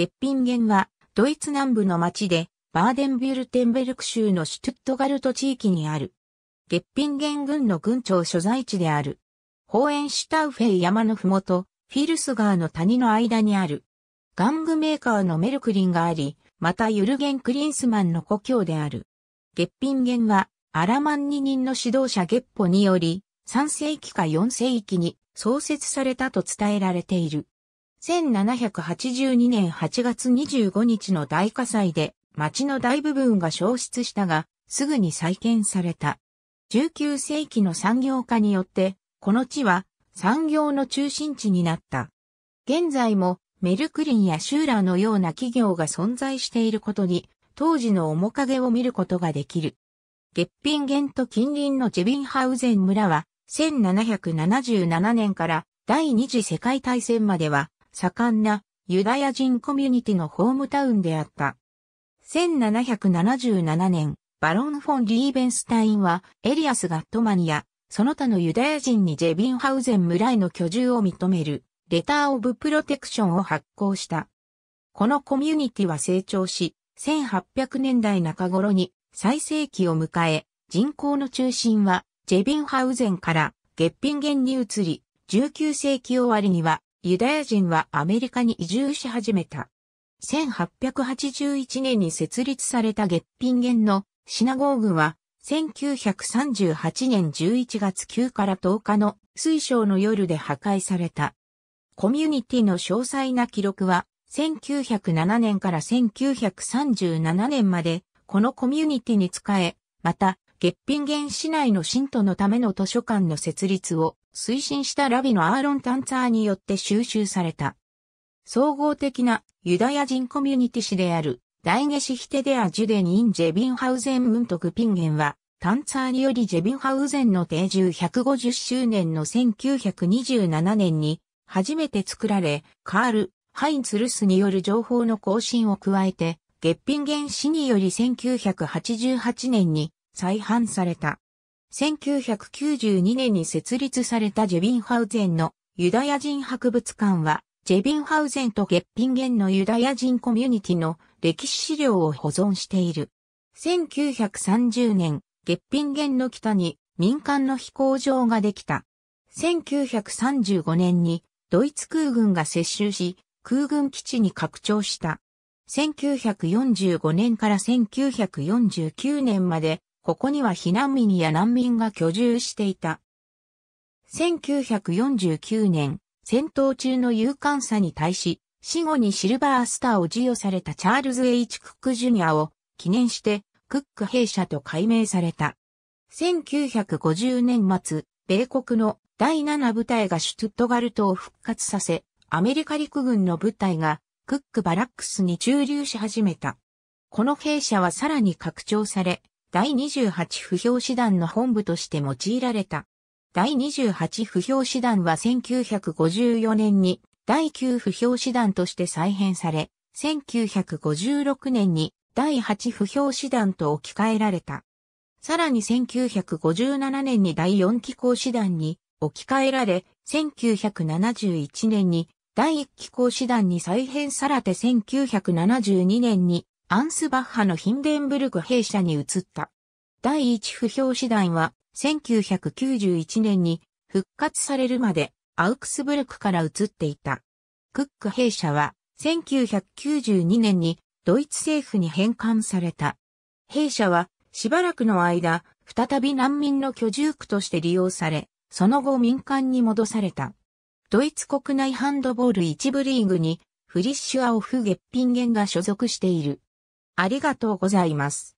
月品源は、ドイツ南部の町で、バーデンビュルテンベルク州のシュトゥットガルト地域にある。月品源軍の軍庁所在地である。ホーエンシュタウフェイ山のふもと、フィルス川の谷の間にある。玩具メーカーのメルクリンがあり、またユルゲン・クリンスマンの故郷である。月品源は、アラマンニ人の指導者ゲッポにより、3世紀か4世紀に創設されたと伝えられている。1782年8月25日の大火災で町の大部分が消失したが、すぐに再建された。19世紀の産業化によって、この地は産業の中心地になった。現在もメルクリンやシューラーのような企業が存在していることに、当時の面影を見ることができる。月品源と近隣のジェビンハウゼン村は、1777年から第二次世界大戦までは盛んなユダヤ人コミュニティのホームタウンであった。1777年、バロン・フォン・リーベンスタインはエリアス・ガットマニア、その他のユダヤ人にジェビンハウゼン村への居住を認めるレター・オブ・プロテクションを発行した。このコミュニティは成長し、1800年代中頃に最盛期を迎え、人口の中心はジェビンハウゼンから月品源に移り、19世紀終わりにはユダヤ人はアメリカに移住し始めた。1881年に設立された月品源のシナゴーグは、1938年11月9から10日の水晶の夜で破壊された。コミュニティの詳細な記録は、1907年から1937年まで、このコミュニティに使え、また、月品原市内の信徒のための図書館の設立を推進したラビのアーロン・タンツァーによって収集された。総合的なユダヤ人コミュニティ誌である大下シヒテデア・ジュデニン・ジェビンハウゼン・ムントグピンゲンは、タンツァーによりジェビンハウゼンの定住150周年の1927年に初めて作られ、カール・ハインツルスによる情報の更新を加えて、月品原市により1988年に再販された。1992年に設立されたジェビンハウゼンのユダヤ人博物館は、ジェビンハウゼンとゲッピンゲンのユダヤ人コミュニティの歴史資料を保存している。1930年、ゲッピンゲンの北に民間の飛行場ができた。1935年にドイツ空軍が接収し、空軍基地に拡張した。1945年から1949年までここには避難民や難民が居住していた。1949年、戦闘中の勇敢さに対し、死後にシルバースターを授与されたチャールズ・ H・ クック・ジュニアを記念して、クック兵舎と改名された。1950年末、米国の第7部隊がシュトゥットガルトを復活させ、アメリカ陸軍の部隊がクックバラックスに駐留し始めた。この兵舎はさらに拡張され、第28不評師団の本部として用いられた。第28不評師団は1954年に第9不評師団として再編され、1956年に第8不評師団と置き換えられた。さらに1957年に第4機構師団に置き換えられ、1971年に第1機構師団に再編されて1972年にアンスバッハのヒンデンブルク兵舎に移った。第一不評師団は、1991年に復活されるまでアウクスブルクから移っていた。クック兵舎は、1992年にドイツ政府に返還された。兵舎は、しばらくの間、再び難民の居住区として利用され、その後民間に戻された。ドイツ国内ハンドボール一部リーグに、フリッシュアオフ・ゲッピンゲンが所属している。ありがとうございます。